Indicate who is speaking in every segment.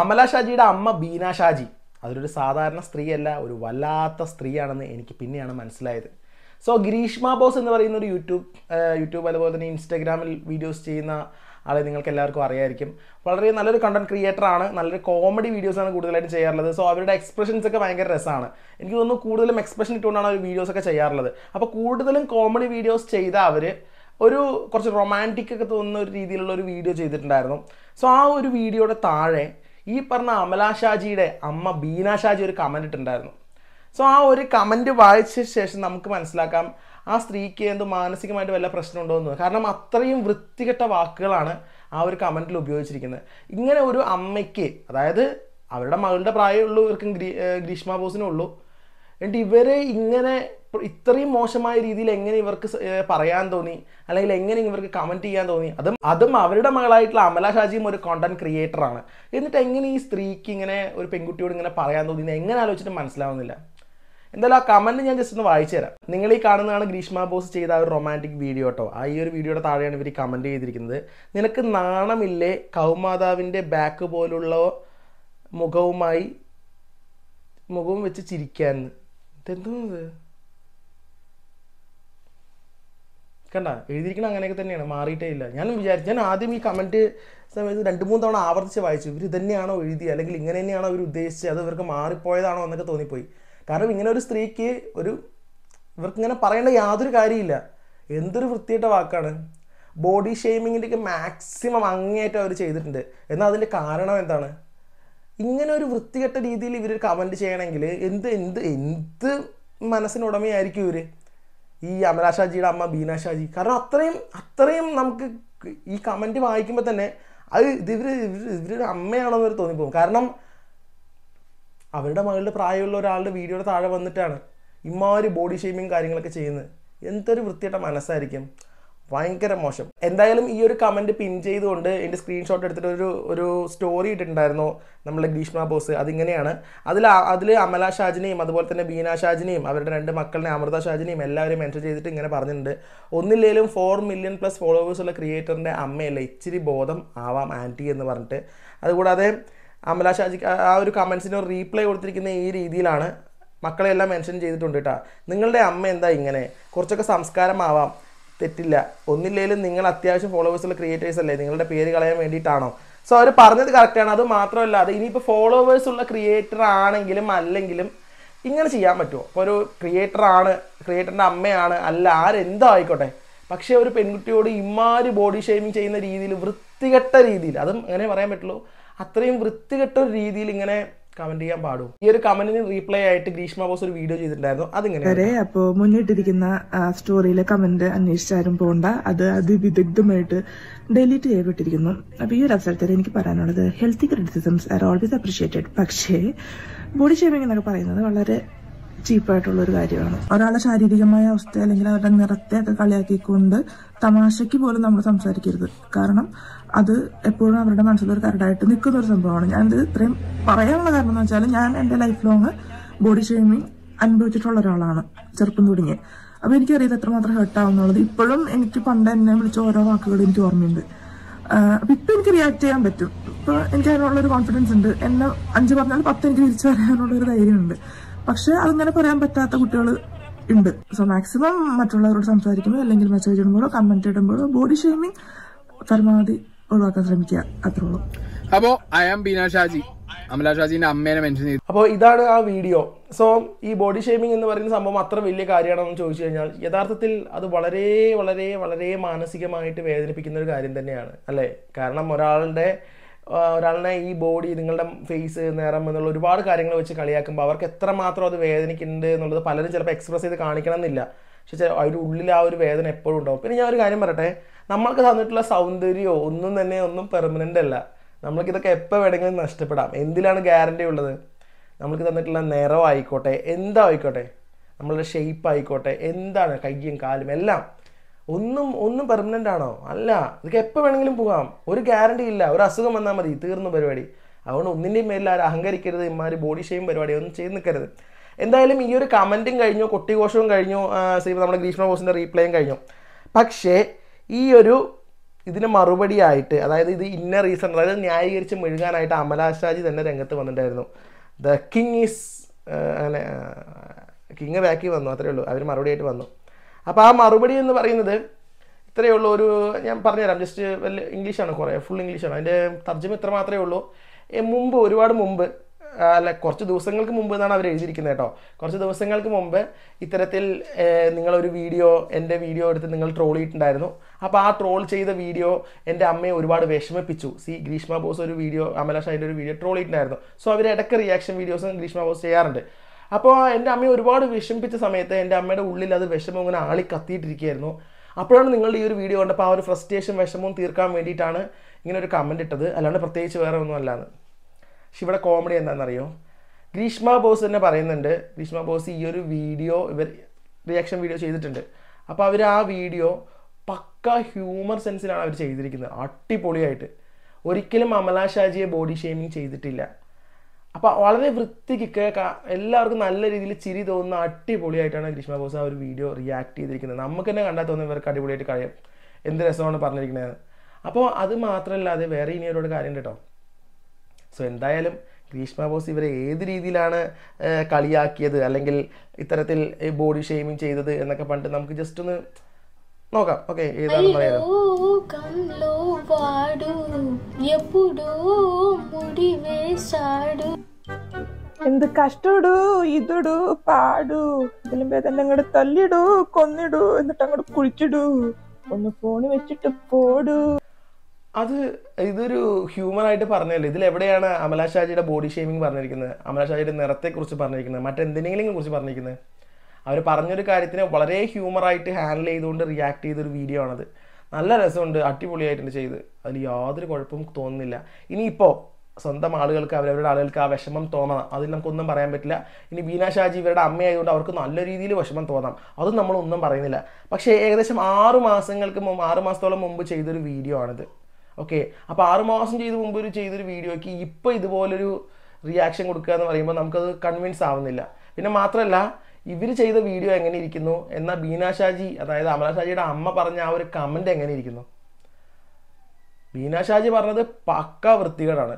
Speaker 1: അമല ഷാജിയുടെ അമ്മ ബീന ഷാജി അതൊരു സാധാരണ സ്ത്രീയല്ല ഒരു വല്ലാത്ത സ്ത്രീയാണെന്ന് എനിക്ക് പിന്നെയാണ് മനസ്സിലായത് സോ ഗിരീഷ്മ ബോസ് എന്ന് പറയുന്ന ഒരു യൂട്യൂബ് യൂട്യൂബ് അതുപോലെ തന്നെ ഇൻസ്റ്റാഗ്രാമിൽ വീഡിയോസ് ചെയ്യുന്ന ആളെ നിങ്ങൾക്ക് എല്ലാവർക്കും അറിയായിരിക്കും വളരെ നല്ലൊരു കണ്ടന്റ് ക്രിയേറ്റർ ആണ് നല്ലൊരു കോമഡി വീഡിയോസാണ് കൂടുതലായിട്ട് ചെയ്യാറുള്ളത് സോ അവരുടെ എക്സ്പ്രഷൻസ് ഒക്കെ ഭയങ്കര രസമാണ് എനിക്ക് തോന്നുന്നു കൂടുതലും എക്സ്പ്രഷൻ ഇട്ടുകൊണ്ടാണ് അവർ വീഡിയോസ് ഒക്കെ ചെയ്യാറുള്ളത് അപ്പോൾ കൂടുതലും കോമഡി വീഡിയോസ് ചെയ്ത അവർ ഒരു കുറച്ച് റൊമാൻറ്റിക് ഒക്കെ തോന്നുന്ന ഒരു രീതിയിലുള്ള ഒരു വീഡിയോ ചെയ്തിട്ടുണ്ടായിരുന്നു സോ ആ ഒരു വീഡിയോയുടെ താഴെ ഈ പറഞ്ഞ അമല ഷാജിയുടെ അമ്മ ബീന ഷാജി ഒരു കമൻ്റ് ഇട്ടുണ്ടായിരുന്നു സോ ആ ഒരു കമൻറ്റ് വായിച്ച ശേഷം നമുക്ക് മനസ്സിലാക്കാം ആ സ്ത്രീക്ക് എന്ത് മാനസികമായിട്ട് വല്ല പ്രശ്നമുണ്ടോ എന്ന് കാരണം അത്രയും വൃത്തികെട്ട വാക്കുകളാണ് ആ ഒരു കമൻറ്റിൽ ഉപയോഗിച്ചിരിക്കുന്നത് ഇങ്ങനെ ഒരു അമ്മയ്ക്ക് അതായത് അവരുടെ മകളുടെ പ്രായമുള്ളവർക്കും ഗ്രീ ഗ്രീഷ്മ ഉള്ളൂ എന്നിട്ട് ഇവരെ ഇങ്ങനെ ഇത്രയും മോശമായ രീതിയിൽ എങ്ങനെ ഇവർക്ക് പറയാൻ തോന്നി അല്ലെങ്കിൽ എങ്ങനെ ഇവർക്ക് കമൻറ്റ് ചെയ്യാൻ തോന്നി അതും അതും അവരുടെ മകളായിട്ടുള്ള അമല ഷാജിയും ഒരു കോണ്ടന്റ് ക്രിയേറ്ററാണ് എന്നിട്ട് എങ്ങനെ ഈ സ്ത്രീക്ക് ഇങ്ങനെ ഒരു പെൺകുട്ടിയോട് ഇങ്ങനെ പറയാൻ തോന്നി എങ്ങനെ ആലോചിച്ചിട്ട് മനസ്സിലാവുന്നില്ല എന്തായാലും ആ കമൻറ്റ് ഞാൻ ജസ്റ്റ് ഒന്ന് വായിച്ചു തരാം നിങ്ങൾ ഈ കാണുന്നതാണ് ഗ്രീഷ്മ ബോസ് ചെയ്ത ഒരു റൊമാൻറ്റിക് വീഡിയോ കേട്ടോ ആ ഈ ഒരു വീഡിയോയുടെ താഴെയാണ് ഇവർ കമൻറ്റ് ചെയ്തിരിക്കുന്നത് നിനക്ക് നാണമില്ലേ കൗമാതാവിൻ്റെ ബാക്ക് പോലുള്ള മുഖവുമായി മുഖവും വെച്ച് ചിരിക്കാൻ ഇതെന്തോ കണ്ട എഴുതിയിരിക്കണം അങ്ങനെയൊക്കെ തന്നെയാണ് മാറിയിട്ടേ ഇല്ല ഞാനും വിചാരിച്ചു ഞാൻ ആദ്യം ഈ കമൻറ്റ് സമയത്ത് രണ്ട് മൂന്ന് തവണ ആവർത്തിച്ച് വായിച്ചു ഇവർ ഇതന്നെയാണോ എഴുതി അല്ലെങ്കിൽ ഇങ്ങനെ തന്നെയാണോ അവർ ഉദ്ദേശിച്ചത് അത് ഇവർക്ക് മാറിപ്പോയതാണോ എന്നൊക്കെ തോന്നിപ്പോയി കാരണം ഇങ്ങനെ ഒരു സ്ത്രീക്ക് ഒരു ഇവർക്ക് ഇങ്ങനെ പറയേണ്ട യാതൊരു കാര്യമില്ല എന്തൊരു വൃത്തിയായിട്ട വാക്കാണ് ബോഡി ഷെയ്മിങ്ങിൻ്റെയൊക്കെ മാക്സിമം അങ്ങേയറ്റം അവർ ചെയ്തിട്ടുണ്ട് എന്നാൽ അതിൻ്റെ കാരണം എന്താണ് ഇങ്ങനെ ഒരു വൃത്തികെട്ട രീതിയിൽ ഇവർ കമൻറ്റ് ചെയ്യണമെങ്കിൽ എന്ത് എന്ത് എന്ത് മനസ്സിനുടമയായിരിക്കും ഇവർ ഈ അമല ഷാജിയുടെ അമ്മ ബീന ഷാജി കാരണം അത്രയും അത്രയും നമുക്ക് ഈ കമൻറ്റ് വായിക്കുമ്പോൾ തന്നെ അത് ഇത് ഇവർ ഇവരുടെ അമ്മയാണെന്ന് ഒരു തോന്നിപ്പോകും കാരണം അവരുടെ മകളുടെ പ്രായമുള്ള ഒരാളുടെ വീഡിയോയുടെ താഴെ വന്നിട്ടാണ് ഇമ്മാതിരി ബോഡി ഷേമിങ് കാര്യങ്ങളൊക്കെ ചെയ്യുന്നത് എന്തൊരു വൃത്തിയുടെ മനസ്സായിരിക്കും ഭയങ്കര മോശം എന്തായാലും ഈ ഒരു കമൻറ്റ് പിൻ ചെയ്തുകൊണ്ട് എൻ്റെ സ്ക്രീൻഷോട്ട് എടുത്തിട്ട് ഒരു ഒരു സ്റ്റോറി ഇട്ടിട്ടുണ്ടായിരുന്നു നമ്മളെ ഗ്രീഷ്മ ബോസ് അതിങ്ങനെയാണ് അതിൽ അതിൽ അമല ഷാജിനെയും അതുപോലെ തന്നെ ബീന ഷാജിനെയും അവരുടെ രണ്ട് മക്കളിനെ അമൃത ഷാജിനെയും എല്ലാവരും മെൻഷൻ ചെയ്തിട്ട് ഇങ്ങനെ പറഞ്ഞിട്ടുണ്ട് ഒന്നില്ലേലും ഫോർ മില്യൺ പ്ലസ് ഫോളോവേഴ്സുള്ള ക്രിയേറ്ററിൻ്റെ അമ്മയല്ല ഇച്ചിരി ബോധം ആവാം ആൻറ്റി എന്ന് പറഞ്ഞിട്ട് അതുകൂടാതെ അമല ഷാജിക്ക് ആ ഒരു കമൻസിന് ഒരു റീപ്ലൈ കൊടുത്തിരിക്കുന്ന ഈ രീതിയിലാണ് മക്കളെല്ലാം മെൻഷൻ ചെയ്തിട്ടുണ്ട് കേട്ടോ നിങ്ങളുടെ അമ്മ എന്താ ഇങ്ങനെ കുറച്ചൊക്കെ സംസ്കാരമാവാം തെറ്റില്ല ഒന്നില്ലെങ്കിലും നിങ്ങൾ അത്യാവശ്യം ഫോളോവേഴ്സുള്ള ക്രിയേറ്റേഴ്സ് അല്ലേ നിങ്ങളുടെ പേര് കളയാൻ വേണ്ടിയിട്ടാണോ സോ അവർ പറഞ്ഞത് കറക്റ്റാണ് അത് മാത്രമല്ല അത് ഇനിയിപ്പോൾ ഫോളോവേഴ്സ് ഉള്ള ക്രിയേറ്റർ ആണെങ്കിലും അല്ലെങ്കിലും ഇങ്ങനെ ചെയ്യാൻ പറ്റുമോ ഇപ്പോൾ ഒരു ക്രിയേറ്റർ ആണ് ക്രിയേറ്ററിൻ്റെ അമ്മയാണ് അല്ല ആരെന്തോ ആയിക്കോട്ടെ പക്ഷേ ഒരു പെൺകുട്ടിയോട് ഇമാരി ബോഡി ഷേമിങ് ചെയ്യുന്ന രീതിയിൽ വൃത്തികെട്ട രീതിയിൽ അതും അങ്ങനെ പറയാൻ പറ്റുള്ളൂ അത്രയും വൃത്തികെട്ട ഒരു രീതിയിൽ ഇങ്ങനെ കമന്റ് ചെയ്യാൻ പാടും ഈ ഒരു കമന്റിന് റീപ്ലൈ ആയിട്ട് ഗ്രീഷ്മ ബോസ് ഒരു വീഡിയോ ചെയ്തിട്ടുണ്ടായിരുന്നു
Speaker 2: അതിങ്ങനെ അപ്പോ മുന്നിട്ടിരിക്കുന്ന സ്റ്റോറിയിലെ കമന്റ് അന്വേഷിച്ചാലും പോണ്ട അത് അതിവിദഗ്ധമായിട്ട് ഡെലീറ്റ് ചെയ്യപ്പെട്ടിരിക്കുന്നു അപ്പൊ ഈ ഒരു അവസരത്തിൽ എനിക്ക് പറയാനുള്ളത് healthy criticisms are always appreciated പക്ഷേ ബോഡി ഷേമിംഗ് എന്നൊക്കെ പറയുന്നത് വളരെ ചീപ്പായിട്ടുള്ളൊരു ഒരു കാര്യമാണ് ഒരാളുടെ ശാരീരികമായ അവസ്ഥ അല്ലെങ്കിൽ അവരുടെ ഒക്കെ കളിയാക്കിക്കൊണ്ട് തമാശയ്ക്ക് പോലും നമ്മൾ സംസാരിക്കരുത് കാരണം അത് എപ്പോഴും അവരുടെ മനസ്സിലൊരു കരടായിട്ട് നിൽക്കുന്ന ഒരു സംഭവമാണ് ഞാനിത് ഇത്രയും പറയാനുള്ള കാരണം എന്ന് വെച്ചാൽ ഞാൻ എൻ്റെ ലൈഫ് ലോങ് ബോഡി ഷെയിമിങ് അനുഭവിച്ചിട്ടുള്ള ഒരാളാണ് ചെറുപ്പം തുടങ്ങി അപ്പോൾ എനിക്കറിയത് എത്രമാത്രം ഹേർട്ടാവുന്നുള്ളത് ഇപ്പോഴും എനിക്ക് പണ്ട് എന്നെ വിളിച്ച ഓരോ വാക്കുകളും എനിക്ക് ഓർമ്മയുണ്ട് അപ്പം ഇപ്പം എനിക്ക് റിയാക്ട് ചെയ്യാൻ പറ്റും ഇപ്പോൾ എനിക്ക് അതിനുള്ളൊരു കോൺഫിഡൻസ് ഉണ്ട് എന്നെ അഞ്ച് പറഞ്ഞാൽ പത്ത് എനിക്ക് തിരിച്ചു പറയാനുള്ള ഒരു ധൈര്യമുണ്ട് പക്ഷെ അതങ്ങനെ പറയാൻ പറ്റാത്ത കുട്ടികൾ ഉണ്ട് സോ മാക്സിമം മറ്റുള്ളവരോട് സംസാരിക്കുമ്പോൾ അല്ലെങ്കിൽ മെസ്സേജ് ഇടുമ്പോഴോ കമന്റ് ഇടുമ്പോഴോ ബോഡി ഷെയിമിംഗ് പരമാവധി ഒഴിവാക്കാൻ ശ്രമിക്കുക അത്രേ ഉള്ളൂ
Speaker 1: അപ്പോൾ ഐ ആം ബീന ഷാജി അമല ഷാജിന്റെ അമ്മേനെ മെൻഷൻ ചെയ്തു അപ്പോൾ ഇതാണ് ആ വീഡിയോ സോ ഈ ബോഡി ഷേമിംഗ് എന്ന് പറയുന്ന സംഭവം അത്ര വലിയ കാര്യമാണെന്ന് ചോദിച്ചു കഴിഞ്ഞാൽ യഥാർത്ഥത്തിൽ അത് വളരെ വളരെ വളരെ മാനസികമായിട്ട് വേദനിപ്പിക്കുന്ന ഒരു കാര്യം തന്നെയാണ് അല്ലേ കാരണം ഒരാളുടെ ഒരാളുടെ ഈ ബോഡി നിങ്ങളുടെ ഫേസ് നിറം എന്നുള്ള ഒരുപാട് കാര്യങ്ങൾ വെച്ച് കളിയാക്കുമ്പോൾ അവർക്ക് എത്രമാത്രം അത് വേദനിക്കുന്നുണ്ട് എന്നുള്ളത് പലരും ചിലപ്പോൾ എക്സ്പ്രസ് ചെയ്ത് കാണിക്കണം എന്നില്ല പക്ഷേ അവരുടെ ഉള്ളിൽ ആ ഒരു വേദന എപ്പോഴും ഉണ്ടാവും പിന്നെ ഞാൻ ഒരു കാര്യം പറയട്ടെ നമ്മൾക്ക് തന്നിട്ടുള്ള സൗന്ദര്യമോ ഒന്നും തന്നെ ഒന്നും പെർമനൻ്റ് അല്ല നമ്മൾക്കിതൊക്കെ എപ്പോൾ വേണമെങ്കിലും നഷ്ടപ്പെടാം എന്തിലാണ് ഗ്യാരണ്ടി ഉള്ളത് നമ്മൾക്ക് തന്നിട്ടുള്ള നിറം ആയിക്കോട്ടെ എന്തായിക്കോട്ടെ നമ്മളുടെ ഷേപ്പ് ആയിക്കോട്ടെ എന്താണ് കയ്യും കാലും എല്ലാം ഒന്നും ഒന്നും പെർമനൻ്റ് ആണോ അല്ല ഇതൊക്കെ എപ്പോൾ വേണമെങ്കിലും പോകാം ഒരു ഗ്യാരണ്ടി ഇല്ല ഒരു അസുഖം വന്നാൽ മതി തീർന്നു പരിപാടി അതുകൊണ്ട് ഒന്നിൻ്റെയും മേലിൽ ആരും അഹങ്കരിക്കരുത് ഇമാര് ബോഡി ഷെയിം പരിപാടി ഒന്നും ചെയ്ത് നിൽക്കരുത് എന്തായാലും ഈ ഒരു കമൻറ്റും കഴിഞ്ഞു കൊട്ടിഘോഷവും കഴിഞ്ഞു നമ്മുടെ ഗ്രീഷ്മ ബോസിൻ്റെ റീപ്ലേയും കഴിഞ്ഞു പക്ഷേ ഈ ഒരു ഇതിന് മറുപടിയായിട്ട് അതായത് ഇത് ഇന്ന റീസൺ അതായത് ന്യായീകരിച്ച് മുഴുകാനായിട്ട് അമലാശാജി തന്നെ രംഗത്ത് വന്നിട്ടുണ്ടായിരുന്നു ദ കിങ് ഈസ് അങ്ങനെ കിങ് ബാക്കി വന്നു അത്രേ ഉള്ളൂ അവർ മറുപടിയായിട്ട് വന്നു അപ്പോൾ ആ മറുപടി എന്ന് പറയുന്നത് ഇത്രയേ ഉള്ളൂ ഒരു ഞാൻ പറഞ്ഞുതരാം ജസ്റ്റ് വലിയ ഇംഗ്ലീഷാണ് കുറേ ഫുൾ ഇംഗ്ലീഷാണ് അതിൻ്റെ തർജ്ജം ഇത്ര മാത്രമേ ഉള്ളൂ മുമ്പ് ഒരുപാട് മുമ്പ് അല്ല കുറച്ച് ദിവസങ്ങൾക്ക് മുമ്പ് എന്നാണ് അവർ എഴുതിയിരിക്കുന്നത് കേട്ടോ കുറച്ച് ദിവസങ്ങൾക്ക് മുമ്പ് ഇത്തരത്തിൽ നിങ്ങളൊരു വീഡിയോ എൻ്റെ വീഡിയോ എടുത്ത് നിങ്ങൾ ട്രോൾ ചെയ്തിട്ടുണ്ടായിരുന്നു അപ്പോൾ ആ ട്രോൾ ചെയ്ത വീഡിയോ എൻ്റെ അമ്മയെ ഒരുപാട് വിഷമിപ്പിച്ചു സി ഗ്രീഷ്മ ബോസ് ഒരു വീഡിയോ അമല ഷാഹിൻ്റെ ഒരു വീഡിയോ ട്രോൾ ചെയ്തിട്ടുണ്ടായിരുന്നു സോ അവർ ഇടയ്ക്ക് റിയാക്ഷൻ വീഡിയോസും ഗ്രീഷ്മ ബോസ് ചെയ്യാറുണ്ട് അപ്പോൾ എൻ്റെ അമ്മയെ ഒരുപാട് വിഷമിപ്പിച്ച സമയത്ത് എൻ്റെ അമ്മയുടെ ഉള്ളിൽ അത് വിഷമം ഇങ്ങനെ ആളി കത്തിയിട്ടിരിക്കുകയായിരുന്നു അപ്പോഴാണ് നിങ്ങളുടെ ഈ ഒരു വീഡിയോ കണ്ടപ്പോൾ ആ ഒരു ഫ്രസ്ട്രേഷൻ വിഷമവും തീർക്കാൻ വേണ്ടിയിട്ടാണ് ഇങ്ങനെ ഒരു കമൻറ്റ് ഇട്ടത് അല്ലാണ്ട് പ്രത്യേകിച്ച് വേറെ ഒന്നും അല്ലാന്ന് പക്ഷെ ഇവിടെ കോമഡി എന്താണെന്നറിയോ ഗ്രീഷ്മ ബോസ് തന്നെ പറയുന്നുണ്ട് ഗ്രീഷ്മ ബോസ് ഈ ഒരു വീഡിയോ ഇവർ റിയാക്ഷൻ വീഡിയോ ചെയ്തിട്ടുണ്ട് അപ്പോൾ അവർ ആ വീഡിയോ പക്ക ഹ്യൂമർ സെൻസിലാണ് അവർ ചെയ്തിരിക്കുന്നത് അടിപൊളിയായിട്ട് ഒരിക്കലും അമലാ ഷാജിയെ ബോഡി ഷെയ്മിങ് ചെയ്തിട്ടില്ല അപ്പോൾ വളരെ വൃത്തിക്കൊക്കെ എല്ലാവർക്കും നല്ല രീതിയിൽ ചിരി തോന്നുന്ന അടിപൊളിയായിട്ടാണ് ഗ്രീഷ്മ ബോസ് ആ ഒരു വീഡിയോ റിയാക്ട് ചെയ്തിരിക്കുന്നത് നമുക്ക് തന്നെ കണ്ടാൽ തോന്നുന്നു ഇവർക്ക് അടിപൊളിയായിട്ട് കഴിയും എന്ത് രസമാണ് പറഞ്ഞിരിക്കുന്നത് അപ്പോൾ അത് മാത്രമല്ലാതെ വേറെ ഇനി ഒരുപാട് കാര്യം കേട്ടോ സോ എന്തായാലും ഗ്രീഷ്മ ബോസ് ഇവരെ ഏത് രീതിയിലാണ് കളിയാക്കിയത് അല്ലെങ്കിൽ ഇത്തരത്തിൽ ബോഡി ഷെയ്മിങ് ചെയ്തത് എന്നൊക്കെ പണ്ട് നമുക്ക് ജസ്റ്റ് ഒന്ന് നോക്കാം ഓക്കെ ഏതാണ് പറയുന്നത്
Speaker 2: എന്ത് കഷ്ടടു ഇതിടു പാടു ഇതിലും ഭേദം അങ്ങോട്ട് തല്ലിടൂ കൊന്നിടൂ എന്നിട്ട് അങ്ങോട്ട് കുഴിച്ചിടൂ ഒന്ന് ഫോണ് വെച്ചിട്ട് പോടൂ അത്
Speaker 1: ഇതൊരു ഹ്യൂമൻ ആയിട്ട് പറഞ്ഞല്ലേ ഇതിൽ എവിടെയാണ് അമല ഷാജിയുടെ ബോഡി ഷേമിംഗ് പറഞ്ഞിരിക്കുന്നത് അമല ഷാജിയുടെ കുറിച്ച് പറഞ്ഞിരിക്കുന്നത് മറ്റെന്തിനെങ്കിലും കുറിച്ച് പറഞ്ഞിരിക്കുന്നത് അവർ പറഞ്ഞൊരു കാര്യത്തിനെ വളരെ ഹ്യൂമർ ആയിട്ട് ഹാൻഡിൽ ചെയ്തുകൊണ്ട് റിയാക്ട് ചെയ്തൊരു വീഡിയോ ആണത് നല്ല രസമുണ്ട് അടിപൊളിയായിട്ടുണ്ട് ചെയ്ത് അതിൽ യാതൊരു കുഴപ്പവും തോന്നുന്നില്ല ഇനിയിപ്പോൾ സ്വന്തം ആളുകൾക്ക് അവരവരുടെ ആളുകൾക്ക് ആ വിഷമം തോന്നണം അതിൽ നമുക്കൊന്നും പറയാൻ പറ്റില്ല ഇനി ബീന ഷാജി ഇവരുടെ അമ്മയായതുകൊണ്ട് അവർക്ക് നല്ല രീതിയിൽ വിഷമം തോന്നാം അതും നമ്മളൊന്നും പറയുന്നില്ല പക്ഷേ ഏകദേശം ആറു മാസങ്ങൾക്ക് മുമ്പ് ആറു മാസത്തോളം മുമ്പ് ചെയ്തൊരു വീഡിയോ ആണിത് ഓക്കെ അപ്പോൾ ആറു മാസം ചെയ്ത് മുമ്പ് ഒരു ചെയ്തൊരു വീഡിയോയ്ക്ക് ഇപ്പോൾ ഇതുപോലൊരു റിയാക്ഷൻ കൊടുക്കുക എന്ന് പറയുമ്പോൾ നമുക്കത് കൺവിൻസ് ആവുന്നില്ല പിന്നെ മാത്രമല്ല ഇവർ ചെയ്ത വീഡിയോ എങ്ങനെ ഇരിക്കുന്നു എന്നാൽ ബീന ഷാജി അതായത് അമല ഷാജിയുടെ അമ്മ പറഞ്ഞ ആ ഒരു കമൻറ്റ് എങ്ങനെ ഇരിക്കുന്നു ബീന ഷാജി പറഞ്ഞത് പക്ക വൃത്തികളാണ്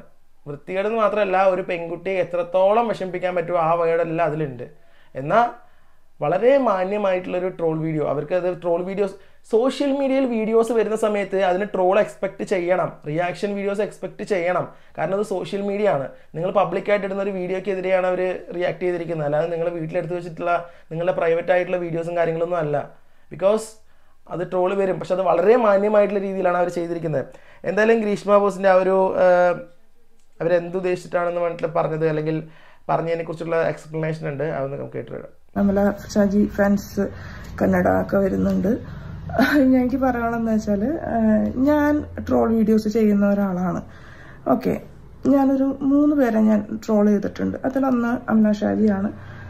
Speaker 1: വൃത്തികേടെന്ന് മാത്രമല്ല ഒരു പെൺകുട്ടിയെ എത്രത്തോളം വിഷമിപ്പിക്കാൻ പറ്റുമോ ആ വകയോടെല്ലാം അതിലുണ്ട് എന്നാൽ വളരെ മാന്യമായിട്ടുള്ളൊരു ട്രോൾ വീഡിയോ അവർക്ക് അത് ട്രോൾ വീഡിയോസ് സോഷ്യൽ മീഡിയയിൽ വീഡിയോസ് വരുന്ന സമയത്ത് അതിന് ട്രോൾ എക്സ്പെക്റ്റ് ചെയ്യണം റിയാക്ഷൻ വീഡിയോസ് എക്സ്പെക്റ്റ് ചെയ്യണം കാരണം അത് സോഷ്യൽ മീഡിയ ആണ് നിങ്ങൾ പബ്ലിക്കായിട്ട് ഇടുന്ന ഒരു വീഡിയോക്കെതിരെയാണ് അവർ റിയാക്ട് ചെയ്തിരിക്കുന്നത് അല്ലാതെ നിങ്ങൾ വീട്ടിലെടുത്ത് വെച്ചിട്ടുള്ള നിങ്ങളുടെ പ്രൈവറ്റ് ആയിട്ടുള്ള വീഡിയോസും കാര്യങ്ങളൊന്നും അല്ല ബിക്കോസ് അത് ട്രോൾ വരും പക്ഷെ അത് വളരെ മാന്യമായിട്ടുള്ള രീതിയിലാണ് അവർ ചെയ്തിരിക്കുന്നത് എന്തായാലും ഗ്രീഷ്മ ബോസിൻ്റെ ആ ഒരു അവരെന്തുദ്ദേശിച്ചിട്ടാണെന്ന് പറഞ്ഞിട്ട് പറഞ്ഞത് അല്ലെങ്കിൽ പറഞ്ഞതിനെ കുറിച്ചുള്ള എക്സ്പ്ലനേഷൻ ഉണ്ട് അതൊന്ന് നമുക്ക് കേട്ടിടാം
Speaker 2: നമ്മളെ ഷാജി ഫാൻസ് കന്നഡ ഒക്കെ വരുന്നുണ്ട് ഞാൻ എനിക്ക് പറയണമെന്ന് വെച്ചാൽ ഞാൻ ട്രോൾ വീഡിയോസ് ചെയ്യുന്ന ഒരാളാണ് ഓക്കെ ഞാനൊരു മൂന്ന് പേരെ ഞാൻ ട്രോൾ ചെയ്തിട്ടുണ്ട് അതിലൊന്ന് അമല ഷാജിയാണ്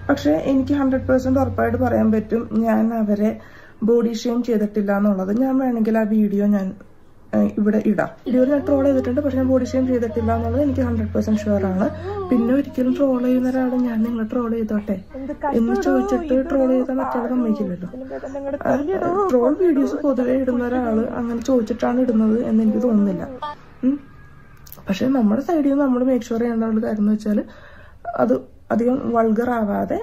Speaker 2: പക്ഷേ എനിക്ക് ഹൺഡ്രഡ് പേഴ്സൻറ്റ് ഉറപ്പായിട്ട് പറയാൻ പറ്റും ഞാൻ അവരെ ബോഡി ഷെയിം ചെയ്തിട്ടില്ല എന്നുള്ളത് ഞാൻ വേണമെങ്കിൽ ആ വീഡിയോ ഞാൻ ഇവിടെ ഇടാം ഇതുവരെ ഞാൻ ട്രോൾ ചെയ്തിട്ടുണ്ട് പക്ഷെ ഞാൻ ബോഡി ഷെയിം ചെയ്തിട്ടില്ല എന്നുള്ളത് എനിക്ക് ഹൺഡ്രഡ് പെർസെന്റ് ഷുവർ ആണ് പിന്നെ ഒരിക്കലും ട്രോൾ ചെയ്യുന്ന ഒരാളെ ഞാൻ നിങ്ങളെ ട്രോൾ ചെയ്തോട്ടെ എന്ന് ചോദിച്ചിട്ട് ട്രോൾ ചെയ്താൽ മറ്റേ സമ്മതിക്കില്ലല്ലോ ട്രോൾ വീഡിയോസ് പൊതുവെ ഇടുന്ന ഒരാള് അങ്ങനെ ചോദിച്ചിട്ടാണ് ഇടുന്നത് എന്ന് എനിക്ക് തോന്നുന്നില്ല പക്ഷെ നമ്മുടെ സൈഡിൽ നിന്ന് നമ്മൾ മേക്ക് ഷുവർ ചെയ്യേണ്ട കാര്യം എന്ന് വെച്ചാൽ അത് അധികം വൾഗർ ആവാതെ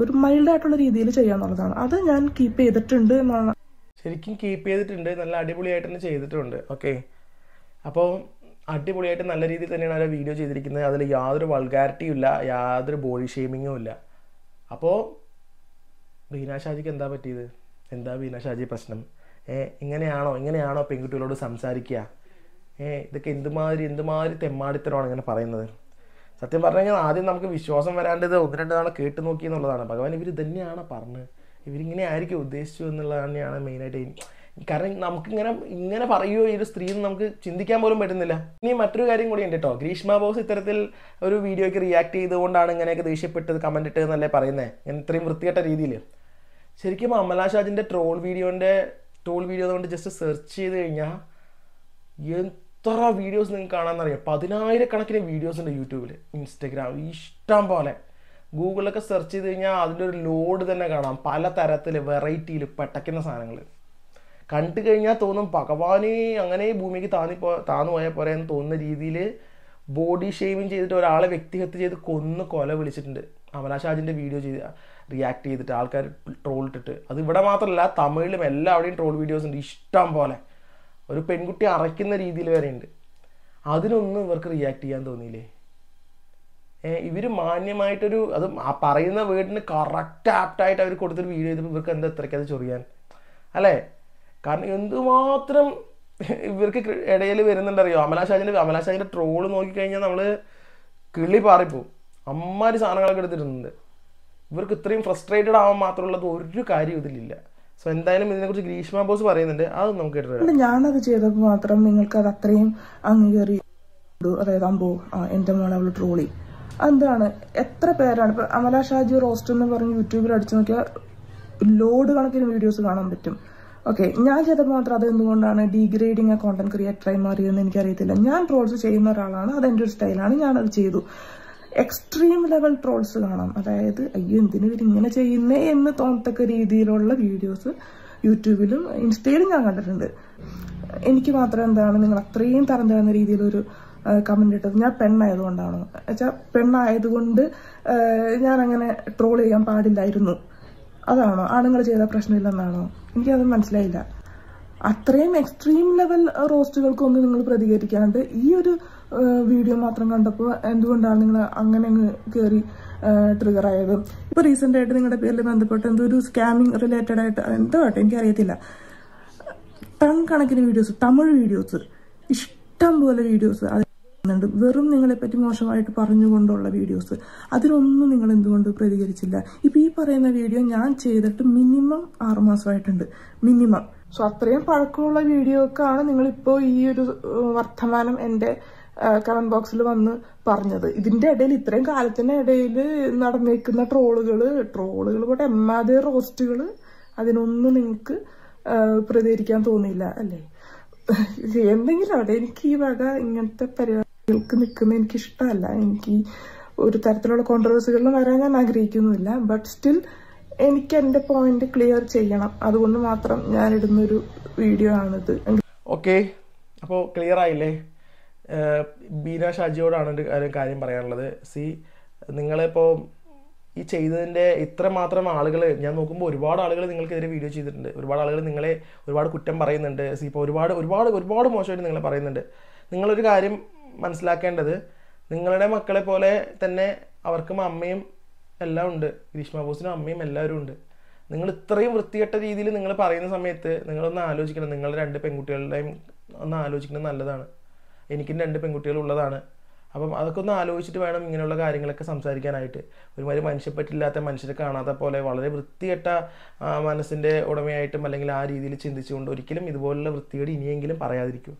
Speaker 2: ഒരു മൈൽഡ് ആയിട്ടുള്ള രീതിയിൽ ചെയ്യാന്നുള്ളതാണ് അത് ഞാൻ കീപ്പ് ചെയ്തിട്ടുണ്ട് എന്നാണ്
Speaker 1: ശരിക്കും കീപ്പ് ചെയ്തിട്ടുണ്ട് നല്ല അടിപൊളിയായിട്ട് തന്നെ ചെയ്തിട്ടുണ്ട് ഓക്കെ അപ്പോൾ അടിപൊളിയായിട്ട് നല്ല രീതിയിൽ തന്നെയാണ് അവർ വീഡിയോ ചെയ്തിരിക്കുന്നത് അതിൽ യാതൊരു വൾഗാരിറ്റിയും ഇല്ല യാതൊരു ബോഡി ഷേമിങ്ങും ഇല്ല അപ്പോൾ ബീന ഷാജിക്ക് എന്താ പറ്റിയത് എന്താ ബീന ഷാജി പ്രശ്നം ഏ ഇങ്ങനെയാണോ ഇങ്ങനെയാണോ പെൺകുട്ടികളോട് സംസാരിക്കുക ഏ ഇതൊക്കെ എന്തുമാതിരി എന്തുമാതിരി തെമ്മാടിത്തരമാണ് ഇങ്ങനെ പറയുന്നത് സത്യം പറഞ്ഞു കഴിഞ്ഞാൽ ആദ്യം നമുക്ക് വിശ്വാസം വരാണ്ടത് ഒന്ന് രണ്ട് തവണ കേട്ടു നോക്കി എന്നുള്ളതാണ് ഭഗവാൻ ഇവർ തന്നെയാണ് പറഞ്ഞത് ഇവരിങ്ങനെ ആയിരിക്കും ഉദ്ദേശിച്ചു എന്നുള്ളത് തന്നെയാണ് മെയിനായിട്ട് കാരണം നമുക്കിങ്ങനെ ഇങ്ങനെ പറയുമോ ഈ ഒരു സ്ത്രീ എന്ന് നമുക്ക് ചിന്തിക്കാൻ പോലും പറ്റുന്നില്ല ഇനി മറ്റൊരു കാര്യം കൂടി ഉണ്ട് കേട്ടോ ഗ്രീഷ്മ ബോസ് ഇത്തരത്തിൽ ഒരു വീഡിയോയ്ക്ക് റിയാക്ട് ചെയ്തുകൊണ്ടാണ് ഇങ്ങനെയൊക്കെ ദേഷ്യപ്പെട്ടത് കമൻ്റ് ഇട്ടത് എന്നല്ലേ പറയുന്നത് ഇങ്ങനെ ഇത്രയും വൃത്തികെട്ട രീതിയിൽ ശരിക്കും അമല ഷാജിൻ്റെ ട്രോൾ വീഡിയോൻ്റെ ട്രോൾ വീഡിയോ കൊണ്ട് ജസ്റ്റ് സെർച്ച് ചെയ്ത് കഴിഞ്ഞാൽ എത്ര വീഡിയോസ് നിങ്ങൾക്ക് കാണാമെന്നറിയാം പതിനായിരക്കണക്കിന് വീഡിയോസ് ഉണ്ട് യൂട്യൂബിൽ ഇൻസ്റ്റഗ്രാം ഇഷ്ടം പോലെ ഗൂഗിളിലൊക്കെ സെർച്ച് ചെയ്ത് കഴിഞ്ഞാൽ അതിൻ്റെ ഒരു ലോഡ് തന്നെ കാണാം പല തരത്തിൽ വെറൈറ്റിയിൽ പെട്ടയ്ക്കുന്ന സാധനങ്ങൾ കണ്ടു കഴിഞ്ഞാൽ തോന്നും ഭഗവാനെ അങ്ങനെ ഭൂമിക്ക് താന്നി പോ താന്നു പോയാൽ പോരെ എന്ന് തോന്നുന്ന രീതിയിൽ ബോഡി ഷേവിങ് ചെയ്തിട്ട് ഒരാളെ വ്യക്തിഹത്യ ചെയ്ത് കൊന്ന് കൊല വിളിച്ചിട്ടുണ്ട് അമലാഷാജിൻ്റെ വീഡിയോ ചെയ്ത് റിയാക്ട് ചെയ്തിട്ട് ആൾക്കാർ ട്രോൾ ഇട്ടിട്ട് അത് ഇവിടെ മാത്രമല്ല തമിഴിലും എല്ലാവിടെയും ട്രോൾ വീഡിയോസ് ഉണ്ട് ഇഷ്ടം പോലെ ഒരു പെൺകുട്ടി അറയ്ക്കുന്ന രീതിയിൽ വരെ ഉണ്ട് അതിനൊന്നും ഇവർക്ക് റിയാക്ട് ചെയ്യാൻ തോന്നിയില്ലേ ഇവർ മാന്യമായിട്ടൊരു അത് ആ പറയുന്ന വേർഡിന് കറക്റ്റ് ആപ്റ്റായിട്ട് അവർ കൊടുത്തൊരു വീഡിയോ ചെയ്തപ്പോൾ ഇവർക്ക് എന്താ ഇത്രയ്ക്കത് ചൊറിയാൻ അല്ലേ കാരണം എന്തുമാത്രം ഇവർക്ക് ഇടയിൽ വരുന്നുണ്ടറിയോ അമലാഷാജിൻ്റെ അമലാഷാജിൻ്റെ ട്രോള് നോക്കിക്കഴിഞ്ഞാൽ നമ്മൾ കിളി പാറിപ്പോവും അമ്മാരി സാധനങ്ങളൊക്കെ എടുത്തിട്ടുണ്ട് ഇവർക്ക് ഇത്രയും ഫ്രസ്ട്രേറ്റഡ് ആവാൻ മാത്രമുള്ളത് ഒരു കാര്യം ഇതിലില്ല സോ എന്തായാലും ഇതിനെക്കുറിച്ച് ഗ്രീഷ്മ ബോസ് പറയുന്നുണ്ട് അത് നമുക്ക് കേട്ടിട്ട്
Speaker 2: ഞാനത് ചെയ്തപ്പോൾ മാത്രം നിങ്ങൾക്ക് അത് അത്രയും അംഗീകറി അതായത് അമ്പോ എന്റെ മോളെ അവള് ട്രോളി എന്താണ് എത്ര പേരാണ് ഇപ്പൊ അമല ഷാജി റോസ്റ്റ് എന്ന് പറഞ്ഞ് യൂട്യൂബിൽ അടിച്ചു നോക്കിയാൽ ലോഡ് കണക്കിന് വീഡിയോസ് കാണാൻ പറ്റും ഓക്കെ ഞാൻ ചെയ്തത് മാത്രം അത് എന്തുകൊണ്ടാണ് ഡീഗ്രേഡിങ് കോണ്ടന്റ് ക്രിയേറ്ററായി മാറിയതെന്ന് എനിക്കറിയത്തില്ല ഞാൻ ട്രോൾസ് ചെയ്യുന്ന ഒരാളാണ് എന്റെ ഒരു സ്റ്റൈലാണ് ഞാനത് ചെയ്തു എക്സ്ട്രീം ലെവൽ ട്രോൾസ് കാണാം അതായത് അയ്യോ എന്തിനു ഇവർ ഇങ്ങനെ ചെയ്യുന്നേ എന്ന് തോന്നത്തക്ക രീതിയിലുള്ള വീഡിയോസ് യൂട്യൂബിലും ഇൻസ്റ്റയിലും ഞാൻ കണ്ടിട്ടുണ്ട് എനിക്ക് മാത്രം എന്താണ് നിങ്ങൾ അത്രയും തരം തരുന്ന രീതിയിലൊരു കമന്റ് ഇട്ടത് ഞാൻ പെണ്ണായതുകൊണ്ടാണ് വെച്ചാൽ പെണ്ണായതുകൊണ്ട് ഞാൻ അങ്ങനെ ട്രോൾ ചെയ്യാൻ പാടില്ലായിരുന്നു അതാണോ ആണുങ്ങൾ ചെയ്ത പ്രശ്നമില്ലെന്നാണോ എനിക്കത് മനസ്സിലായില്ല അത്രയും എക്സ്ട്രീം ലെവൽ റോസ്റ്റുകൾക്കൊന്നും നിങ്ങൾ പ്രതികരിക്കാണ്ട് ഈ ഒരു വീഡിയോ മാത്രം കണ്ടപ്പോൾ എന്തുകൊണ്ടാണ് നിങ്ങൾ അങ്ങനെ അങ്ങ് കയറി ട്രിഗർ ആയത് ഇപ്പോൾ റീസെൻ്റ് ആയിട്ട് നിങ്ങളുടെ പേരിൽ ബന്ധപ്പെട്ട് എന്തോ ഒരു സ്കാമിങ് റിലേറ്റഡ് ആയിട്ട് എന്തോ ആട്ടെ എനിക്കറിയത്തില്ല ടൺ കണക്കിന് വീഡിയോസ് തമിഴ് വീഡിയോസ് ഇഷ്ടം പോലെ വീഡിയോസ് ുന്നുണ്ട് വെറും പറ്റി മോശമായിട്ട് പറഞ്ഞുകൊണ്ടുള്ള വീഡിയോസ് അതിനൊന്നും നിങ്ങൾ എന്തുകൊണ്ട് പ്രതികരിച്ചില്ല ഇപ്പൊ ഈ പറയുന്ന വീഡിയോ ഞാൻ ചെയ്തിട്ട് മിനിമം ആറുമാസമായിട്ടുണ്ട് മിനിമം സോ അത്രയും പഴക്കമുള്ള വീഡിയോ നിങ്ങൾ ഇപ്പോ ഈ ഒരു വർത്തമാനം എന്റെ കമന്റ് ബോക്സിൽ വന്ന് പറഞ്ഞത് ഇതിന്റെ ഇടയിൽ ഇത്രയും കാലത്തിന്റെ ഇടയിൽ നടന്നേക്കുന്ന ട്രോളുകൾ ട്രോളുകൾ പോട്ടെ എമ്മാതെ റോസ്റ്റുകൾ അതിനൊന്നും നിങ്ങൾക്ക് പ്രതികരിക്കാൻ തോന്നിയില്ല അല്ലേ എന്തെങ്കിലും അവിടെ എനിക്ക് ഈ വക ഇങ്ങനത്തെ പരിപാടി നിൽക്ക് നിൽക്കുന്ന എനിക്കിഷ്ടമല്ല എനിക്ക് ഒരു തരത്തിലുള്ള കോൺട്രവേഴ്സികളിലും വരാൻ ഞാൻ ആഗ്രഹിക്കുന്നില്ല ബട്ട് സ്റ്റിൽ എനിക്ക് എന്റെ പോയിന്റ് ക്ലിയർ ചെയ്യണം അതുകൊണ്ട് മാത്രം ഞാൻ ഇടുന്നൊരു വീഡിയോ ആണിത്
Speaker 1: ഓക്കെ അപ്പോൾ ക്ലിയർ ആയില്ലേ ബീന ഷാജിയോടാണ് ഒരു കാര്യം പറയാനുള്ളത് സി നിങ്ങളിപ്പോൾ ഈ ചെയ്തതിൻ്റെ ഇത്ര മാത്രം ആളുകൾ ഞാൻ നോക്കുമ്പോൾ ഒരുപാട് ആളുകൾ നിങ്ങൾക്കെതിരെ വീഡിയോ ചെയ്തിട്ടുണ്ട് ഒരുപാട് ആളുകൾ നിങ്ങളെ ഒരുപാട് കുറ്റം പറയുന്നുണ്ട് സി ഇപ്പോൾ ഒരുപാട് ഒരുപാട് ഒരുപാട് മോശമായിട്ട് നിങ്ങളെ പറയുന്നുണ്ട് നിങ്ങളൊരു കാര്യം മനസ്സിലാക്കേണ്ടത് നിങ്ങളുടെ മക്കളെ പോലെ തന്നെ അവർക്കും അമ്മയും എല്ലാം ഉണ്ട് ഗ്രീഷ്മ ബോസിനും അമ്മയും എല്ലാവരും ഉണ്ട് നിങ്ങൾ ഇത്രയും വൃത്തികെട്ട രീതിയിൽ നിങ്ങൾ പറയുന്ന സമയത്ത് നിങ്ങളൊന്ന് ആലോചിക്കണം നിങ്ങൾ രണ്ട് പെൺകുട്ടികളുടെയും ഒന്ന് ആലോചിക്കുന്നത് നല്ലതാണ് എനിക്കും രണ്ട് പെൺകുട്ടികൾ ഉള്ളതാണ് അപ്പം അതൊക്കെ ഒന്ന് ആലോചിച്ചിട്ട് വേണം ഇങ്ങനെയുള്ള കാര്യങ്ങളൊക്കെ സംസാരിക്കാനായിട്ട് ഒരുമാതിരി മനുഷ്യപ്പറ്റില്ലാത്ത മനുഷ്യരെ കാണാത്ത പോലെ വളരെ വൃത്തികെട്ട മനസ്സിൻ്റെ ഉടമയായിട്ടും അല്ലെങ്കിൽ ആ രീതിയിൽ ചിന്തിച്ചുകൊണ്ട് ഒരിക്കലും ഇതുപോലുള്ള വൃത്തികേട് ഇനിയെങ്കിലും പറയാതിരിക്കും